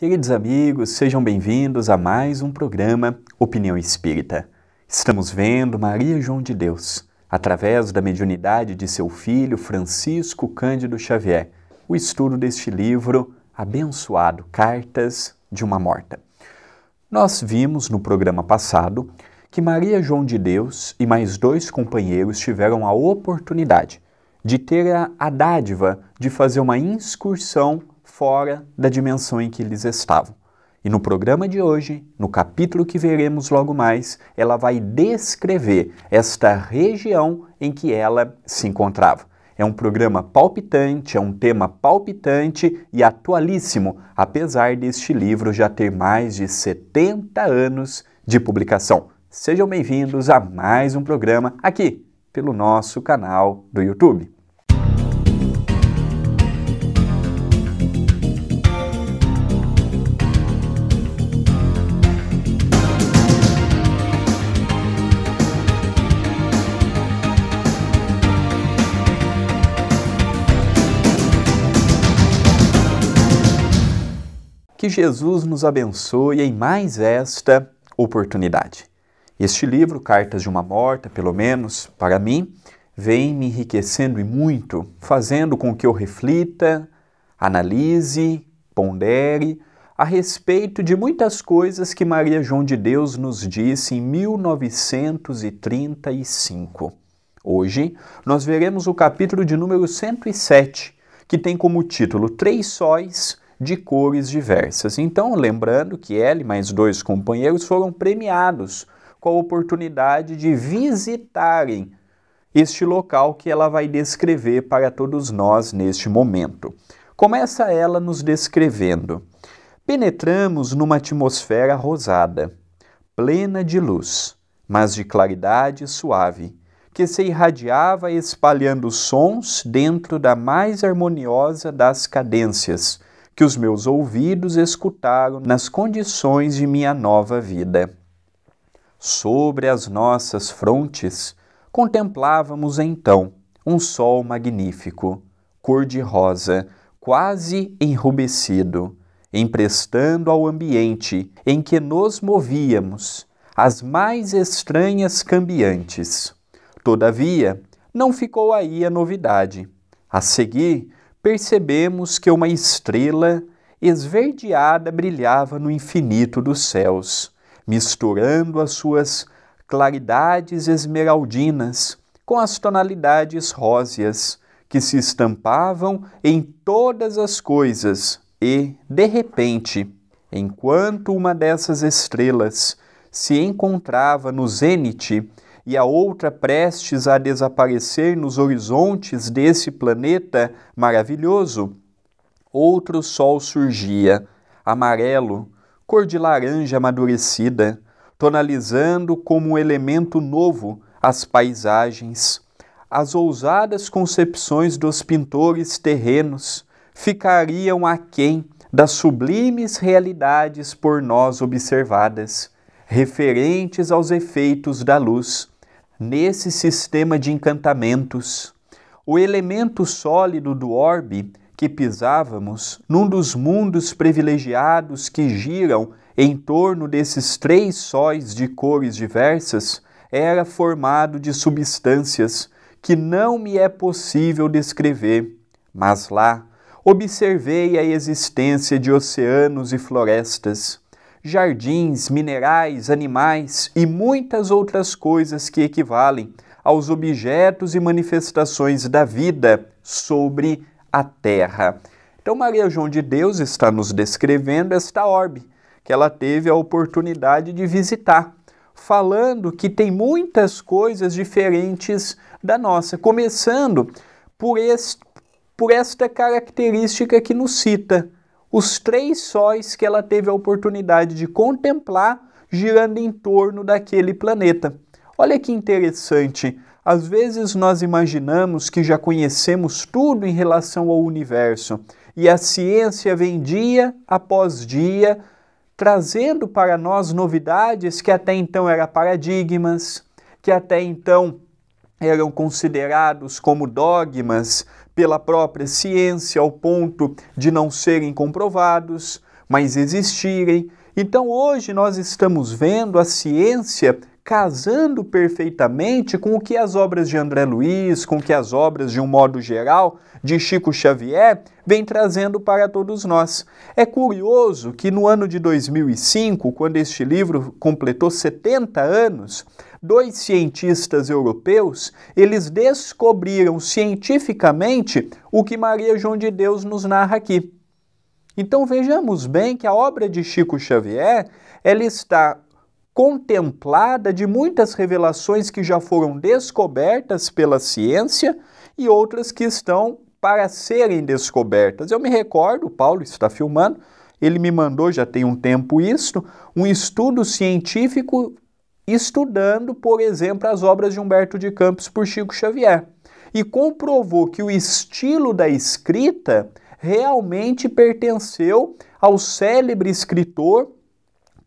Queridos amigos, sejam bem-vindos a mais um programa Opinião Espírita. Estamos vendo Maria João de Deus, através da mediunidade de seu filho Francisco Cândido Xavier, o estudo deste livro abençoado Cartas de uma Morta. Nós vimos no programa passado que Maria João de Deus e mais dois companheiros tiveram a oportunidade de ter a, a dádiva de fazer uma excursão fora da dimensão em que eles estavam. E no programa de hoje, no capítulo que veremos logo mais, ela vai descrever esta região em que ela se encontrava. É um programa palpitante, é um tema palpitante e atualíssimo, apesar deste livro já ter mais de 70 anos de publicação. Sejam bem-vindos a mais um programa aqui pelo nosso canal do YouTube. Que Jesus nos abençoe em mais esta oportunidade. Este livro, Cartas de uma Morta, pelo menos para mim, vem me enriquecendo e muito, fazendo com que eu reflita, analise, pondere a respeito de muitas coisas que Maria João de Deus nos disse em 1935. Hoje, nós veremos o capítulo de número 107, que tem como título Três Sóis de cores diversas. Então, lembrando que e mais dois companheiros foram premiados com a oportunidade de visitarem este local que ela vai descrever para todos nós neste momento. Começa ela nos descrevendo: Penetramos numa atmosfera rosada, plena de luz, mas de claridade suave, que se irradiava espalhando sons dentro da mais harmoniosa das cadências que os meus ouvidos escutaram nas condições de minha nova vida. Sobre as nossas frontes contemplávamos então um sol magnífico, cor-de-rosa, quase enrubescido, emprestando ao ambiente em que nos movíamos as mais estranhas cambiantes. Todavia, não ficou aí a novidade. A seguir, percebemos que uma estrela esverdeada brilhava no infinito dos céus, misturando as suas claridades esmeraldinas com as tonalidades róseas que se estampavam em todas as coisas e, de repente, enquanto uma dessas estrelas se encontrava no zênite e a outra prestes a desaparecer nos horizontes desse planeta maravilhoso, outro sol surgia, amarelo, cor de laranja amadurecida, tonalizando como um elemento novo as paisagens. As ousadas concepções dos pintores terrenos ficariam aquém das sublimes realidades por nós observadas, referentes aos efeitos da luz, nesse sistema de encantamentos, o elemento sólido do orbe que pisávamos num dos mundos privilegiados que giram em torno desses três sóis de cores diversas, era formado de substâncias que não me é possível descrever, mas lá observei a existência de oceanos e florestas jardins, minerais, animais e muitas outras coisas que equivalem aos objetos e manifestações da vida sobre a Terra. Então, Maria João de Deus está nos descrevendo esta orbe que ela teve a oportunidade de visitar, falando que tem muitas coisas diferentes da nossa, começando por, este, por esta característica que nos cita os três sóis que ela teve a oportunidade de contemplar girando em torno daquele planeta. Olha que interessante. Às vezes nós imaginamos que já conhecemos tudo em relação ao universo e a ciência vem dia após dia trazendo para nós novidades que até então eram paradigmas, que até então eram considerados como dogmas, pela própria ciência ao ponto de não serem comprovados, mas existirem. Então hoje nós estamos vendo a ciência casando perfeitamente com o que as obras de André Luiz, com o que as obras de um modo geral de Chico Xavier vem trazendo para todos nós. É curioso que no ano de 2005, quando este livro completou 70 anos, dois cientistas europeus, eles descobriram cientificamente o que Maria João de Deus nos narra aqui. Então vejamos bem que a obra de Chico Xavier, ela está contemplada de muitas revelações que já foram descobertas pela ciência e outras que estão para serem descobertas. Eu me recordo, Paulo está filmando, ele me mandou, já tem um tempo isto, um estudo científico estudando, por exemplo, as obras de Humberto de Campos por Chico Xavier e comprovou que o estilo da escrita realmente pertenceu ao célebre escritor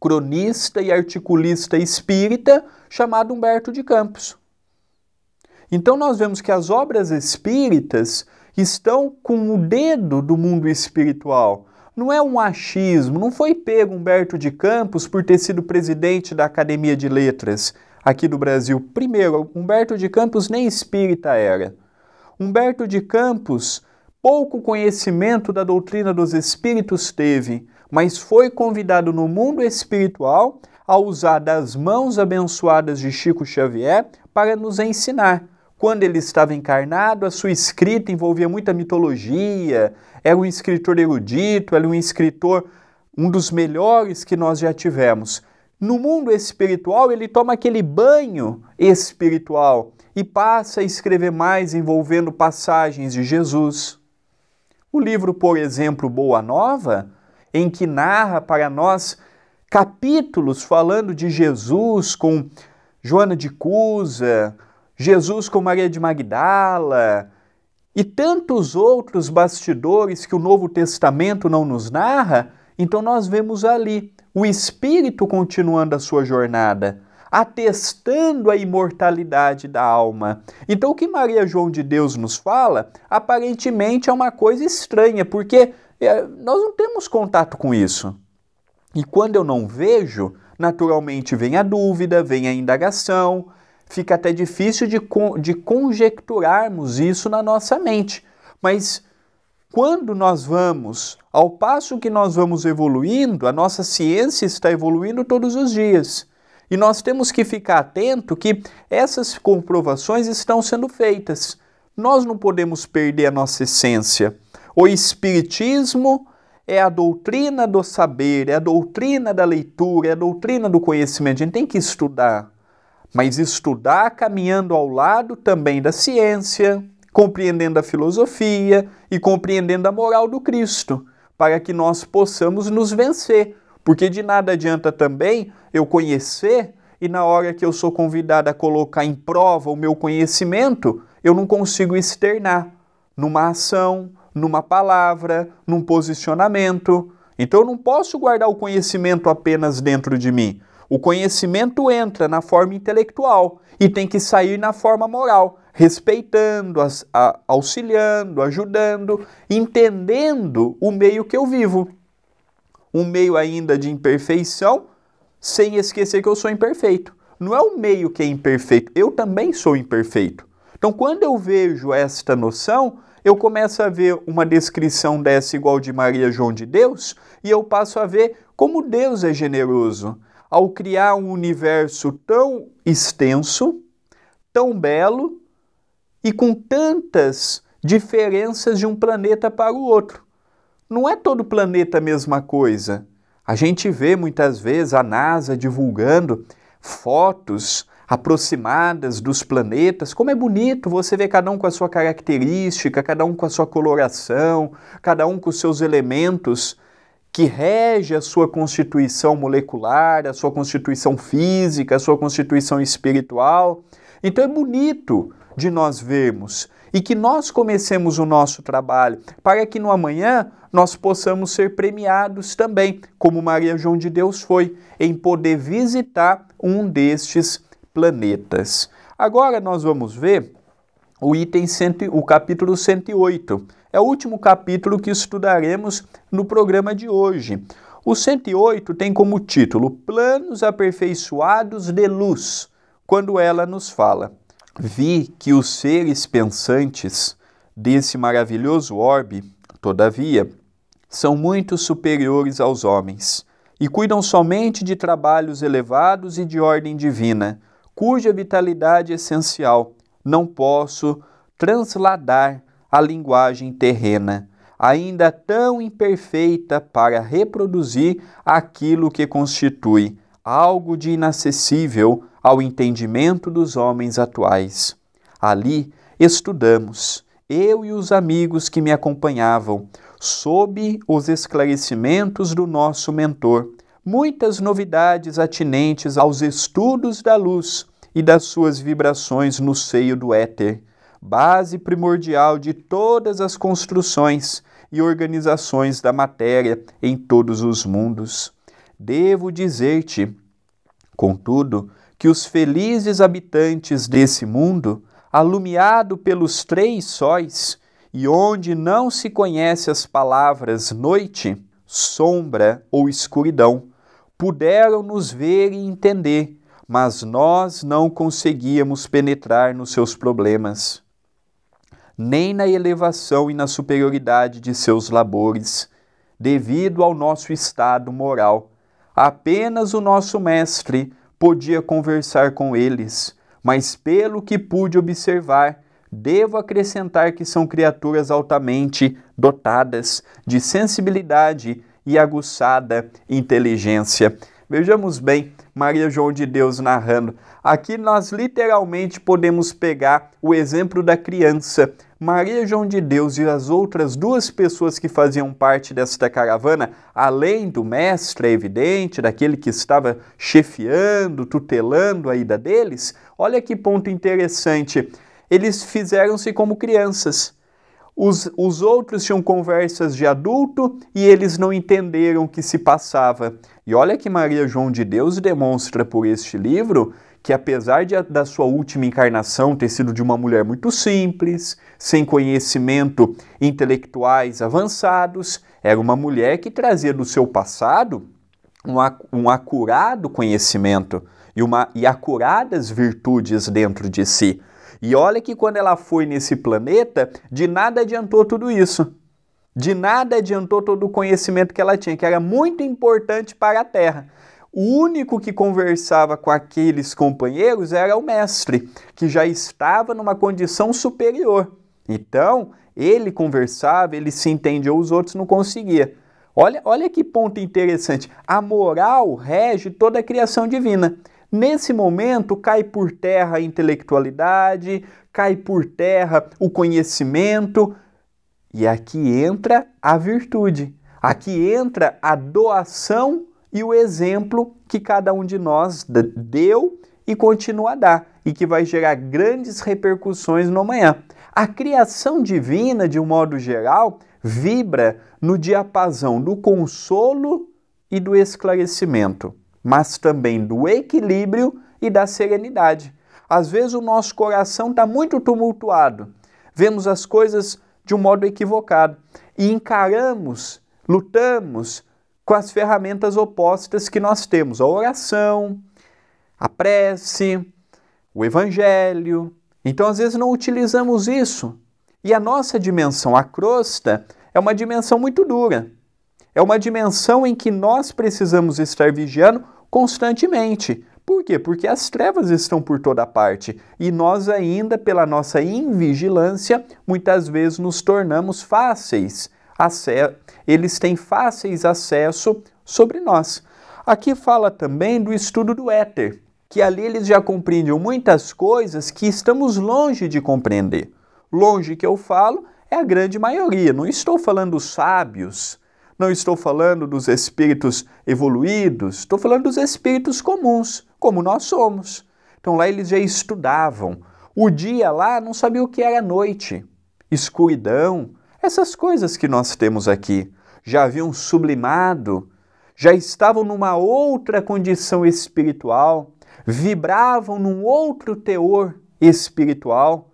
cronista e articulista espírita chamado Humberto de Campos. Então nós vemos que as obras espíritas estão com o dedo do mundo espiritual. Não é um achismo, não foi pego Humberto de Campos por ter sido presidente da Academia de Letras aqui do Brasil. Primeiro, Humberto de Campos nem espírita era. Humberto de Campos pouco conhecimento da doutrina dos espíritos teve mas foi convidado no mundo espiritual a usar das mãos abençoadas de Chico Xavier para nos ensinar. Quando ele estava encarnado, a sua escrita envolvia muita mitologia, era um escritor erudito, era um escritor, um dos melhores que nós já tivemos. No mundo espiritual, ele toma aquele banho espiritual e passa a escrever mais envolvendo passagens de Jesus. O livro, por exemplo, Boa Nova, em que narra para nós capítulos falando de Jesus com Joana de Cusa, Jesus com Maria de Magdala e tantos outros bastidores que o Novo Testamento não nos narra, então nós vemos ali o espírito continuando a sua jornada, atestando a imortalidade da alma. Então o que Maria João de Deus nos fala, aparentemente é uma coisa estranha, porque é, nós não temos contato com isso. E quando eu não vejo, naturalmente vem a dúvida, vem a indagação, fica até difícil de, de conjecturarmos isso na nossa mente. Mas quando nós vamos, ao passo que nós vamos evoluindo, a nossa ciência está evoluindo todos os dias. E nós temos que ficar atento que essas comprovações estão sendo feitas. Nós não podemos perder a nossa essência. O Espiritismo é a doutrina do saber, é a doutrina da leitura, é a doutrina do conhecimento. A gente tem que estudar, mas estudar caminhando ao lado também da ciência, compreendendo a filosofia e compreendendo a moral do Cristo, para que nós possamos nos vencer. Porque de nada adianta também eu conhecer e na hora que eu sou convidado a colocar em prova o meu conhecimento, eu não consigo externar numa ação, numa palavra, num posicionamento. Então eu não posso guardar o conhecimento apenas dentro de mim. O conhecimento entra na forma intelectual e tem que sair na forma moral, respeitando, auxiliando, ajudando, entendendo o meio que eu vivo. Um meio ainda de imperfeição, sem esquecer que eu sou imperfeito. Não é o meio que é imperfeito, eu também sou imperfeito. Então, quando eu vejo esta noção, eu começo a ver uma descrição dessa igual de Maria João de Deus e eu passo a ver como Deus é generoso ao criar um universo tão extenso, tão belo e com tantas diferenças de um planeta para o outro. Não é todo planeta a mesma coisa. A gente vê muitas vezes a NASA divulgando fotos aproximadas dos planetas. Como é bonito você ver cada um com a sua característica, cada um com a sua coloração, cada um com os seus elementos que rege a sua constituição molecular, a sua constituição física, a sua constituição espiritual. Então é bonito de nós vermos e que nós comecemos o nosso trabalho para que no amanhã nós possamos ser premiados também, como Maria João de Deus foi, em poder visitar um destes planetas. Agora nós vamos ver o item cento, o capítulo 108. É o último capítulo que estudaremos no programa de hoje. O 108 tem como título Planos aperfeiçoados de luz, quando ela nos fala: Vi que os seres pensantes desse maravilhoso orbe, todavia, são muito superiores aos homens e cuidam somente de trabalhos elevados e de ordem divina cuja vitalidade essencial não posso transladar à linguagem terrena, ainda tão imperfeita para reproduzir aquilo que constitui algo de inacessível ao entendimento dos homens atuais. Ali estudamos, eu e os amigos que me acompanhavam, sob os esclarecimentos do nosso mentor muitas novidades atinentes aos estudos da luz e das suas vibrações no seio do éter, base primordial de todas as construções e organizações da matéria em todos os mundos. Devo dizer-te, contudo, que os felizes habitantes desse mundo, alumiado pelos três sóis, e onde não se conhece as palavras noite, sombra ou escuridão, puderam nos ver e entender, mas nós não conseguíamos penetrar nos seus problemas, nem na elevação e na superioridade de seus labores, devido ao nosso estado moral. Apenas o nosso mestre podia conversar com eles, mas pelo que pude observar, devo acrescentar que são criaturas altamente dotadas de sensibilidade e aguçada inteligência. Vejamos bem Maria João de Deus narrando. Aqui nós literalmente podemos pegar o exemplo da criança. Maria João de Deus e as outras duas pessoas que faziam parte desta caravana, além do mestre, é evidente, daquele que estava chefiando, tutelando a ida deles, olha que ponto interessante. Eles fizeram-se como crianças. Os, os outros tinham conversas de adulto e eles não entenderam o que se passava. E olha que Maria João de Deus demonstra por este livro que, apesar de, da sua última encarnação ter sido de uma mulher muito simples, sem conhecimento intelectuais avançados, era uma mulher que trazia do seu passado um, um acurado conhecimento e, uma, e acuradas virtudes dentro de si. E olha que quando ela foi nesse planeta, de nada adiantou tudo isso. De nada adiantou todo o conhecimento que ela tinha, que era muito importante para a Terra. O único que conversava com aqueles companheiros era o mestre, que já estava numa condição superior. Então, ele conversava, ele se entendia, os outros não conseguiam. Olha, olha que ponto interessante. A moral rege toda a criação divina. Nesse momento cai por terra a intelectualidade, cai por terra o conhecimento, e aqui entra a virtude. Aqui entra a doação e o exemplo que cada um de nós deu e continua a dar, e que vai gerar grandes repercussões no amanhã. A criação divina, de um modo geral, vibra no diapasão do consolo e do esclarecimento mas também do equilíbrio e da serenidade. Às vezes o nosso coração está muito tumultuado, vemos as coisas de um modo equivocado e encaramos, lutamos com as ferramentas opostas que nós temos: a oração, a prece, o evangelho. Então, às vezes, não utilizamos isso. E a nossa dimensão, a crosta, é uma dimensão muito dura. É uma dimensão em que nós precisamos estar vigiando constantemente. Por quê? Porque as trevas estão por toda parte e nós ainda, pela nossa invigilância, muitas vezes nos tornamos fáceis. Eles têm fáceis acesso sobre nós. Aqui fala também do estudo do éter, que ali eles já compreendiam muitas coisas que estamos longe de compreender. Longe que eu falo é a grande maioria. Não estou falando sábios, não estou falando dos espíritos evoluídos, estou falando dos espíritos comuns, como nós somos. Então lá eles já estudavam. O dia lá não sabia o que era noite, escuridão, essas coisas que nós temos aqui. Já haviam sublimado, já estavam numa outra condição espiritual, vibravam num outro teor espiritual,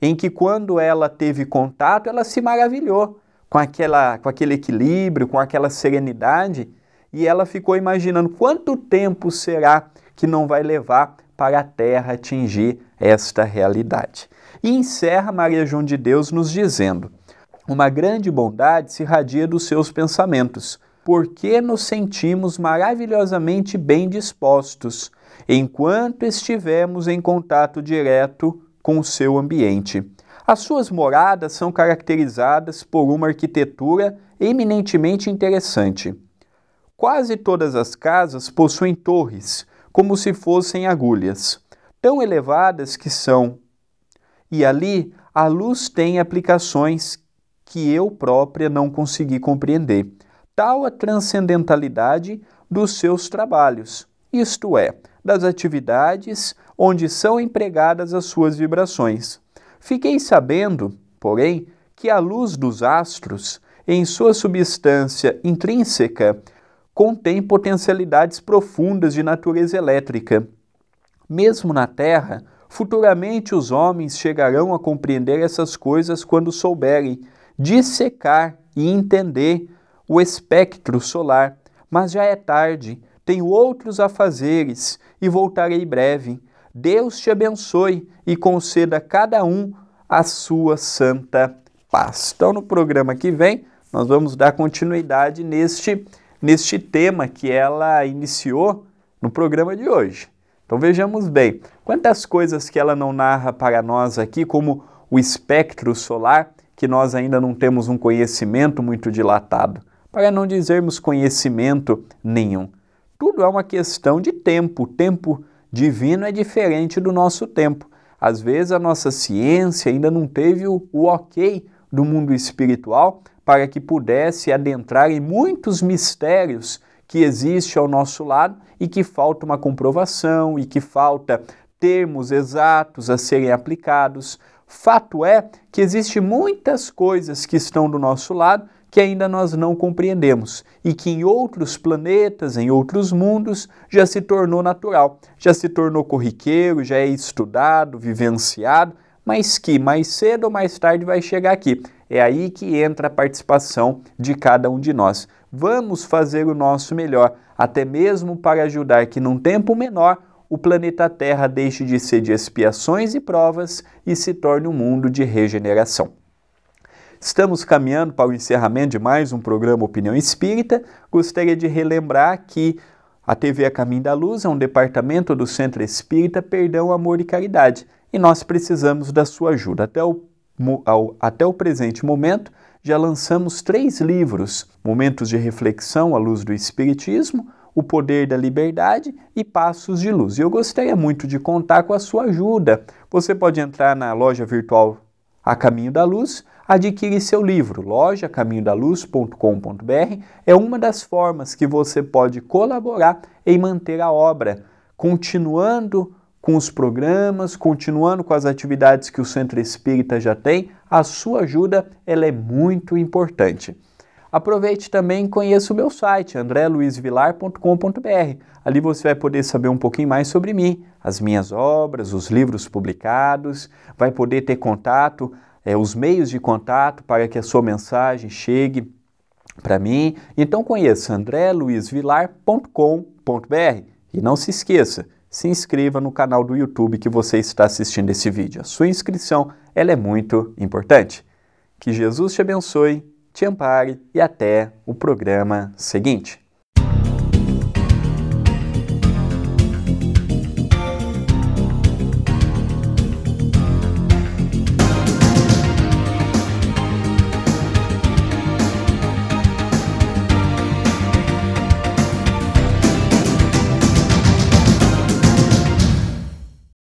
em que quando ela teve contato, ela se maravilhou com, aquela, com aquele equilíbrio, com aquela serenidade, e ela ficou imaginando quanto tempo será que não vai levar para a Terra atingir esta realidade. E encerra Maria João de Deus nos dizendo: Uma grande bondade se irradia dos seus pensamentos, porque nos sentimos maravilhosamente bem dispostos enquanto estivermos em contato direto com o seu ambiente. As suas moradas são caracterizadas por uma arquitetura eminentemente interessante. Quase todas as casas possuem torres, como se fossem agulhas, tão elevadas que são. E ali a luz tem aplicações que eu própria não consegui compreender. Tal a transcendentalidade dos seus trabalhos, isto é, das atividades onde são empregadas as suas vibrações. Fiquei sabendo, porém, que a luz dos astros, em sua substância intrínseca, contém potencialidades profundas de natureza elétrica. Mesmo na Terra, futuramente os homens chegarão a compreender essas coisas quando souberem dissecar e entender o espectro solar. Mas já é tarde, tenho outros afazeres e voltarei breve. Deus te abençoe e conceda a cada um a sua santa paz. Então, no programa que vem, nós vamos dar continuidade neste, neste tema que ela iniciou no programa de hoje. Então, vejamos bem quantas coisas que ela não narra para nós aqui, como o espectro solar, que nós ainda não temos um conhecimento muito dilatado, para não dizermos conhecimento nenhum. Tudo é uma questão de tempo. tempo divino é diferente do nosso tempo. Às vezes a nossa ciência ainda não teve o, o ok do mundo espiritual para que pudesse adentrar em muitos mistérios que existem ao nosso lado e que falta uma comprovação e que falta termos exatos a serem aplicados. Fato é que existem muitas coisas que estão do nosso lado que ainda nós não compreendemos e que em outros planetas, em outros mundos, já se tornou natural, já se tornou corriqueiro, já é estudado, vivenciado, mas que mais cedo ou mais tarde vai chegar aqui. É aí que entra a participação de cada um de nós. Vamos fazer o nosso melhor, até mesmo para ajudar que num tempo menor o planeta Terra deixe de ser de expiações e provas e se torne um mundo de regeneração. Estamos caminhando para o encerramento de mais um programa Opinião Espírita. Gostaria de relembrar que a TV A Caminho da Luz é um departamento do Centro Espírita Perdão, Amor e Caridade e nós precisamos da sua ajuda. Até o, ao, até o presente momento, já lançamos três livros: Momentos de Reflexão à Luz do Espiritismo, O Poder da Liberdade e Passos de Luz. E eu gostaria muito de contar com a sua ajuda. Você pode entrar na loja virtual a Caminho da Luz, adquire seu livro. Loja caminhodaluz.com.br é uma das formas que você pode colaborar em manter a obra, continuando com os programas, continuando com as atividades que o Centro Espírita já tem. A sua ajuda ela é muito importante. Aproveite também e conheça o meu site, andreluizvilar.com.br. Ali você vai poder saber um pouquinho mais sobre mim, as minhas obras, os livros publicados, vai poder ter contato, é, os meios de contato para que a sua mensagem chegue para mim. Então conheça andreluizvilar.com.br e não se esqueça, se inscreva no canal do YouTube que você está assistindo esse vídeo. A sua inscrição ela é muito importante. Que Jesus te abençoe te ampare e até o programa seguinte.